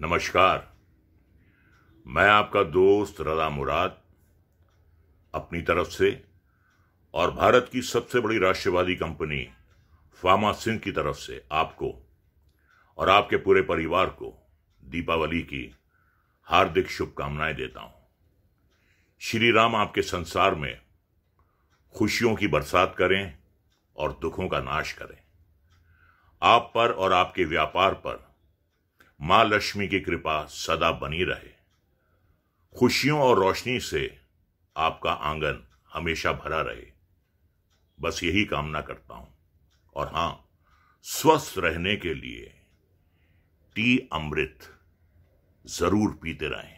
नमस्कार मैं आपका दोस्त रदा मुराद अपनी तरफ से और भारत की सबसे बड़ी राष्ट्रवादी कंपनी फार्मा सिंह की तरफ से आपको और आपके पूरे परिवार को दीपावली की हार्दिक शुभकामनाएं देता हूं श्री राम आपके संसार में खुशियों की बरसात करें और दुखों का नाश करें आप पर और आपके व्यापार पर मां लक्ष्मी की कृपा सदा बनी रहे खुशियों और रोशनी से आपका आंगन हमेशा भरा रहे बस यही कामना करता हूं और हां स्वस्थ रहने के लिए टी अमृत जरूर पीते रहें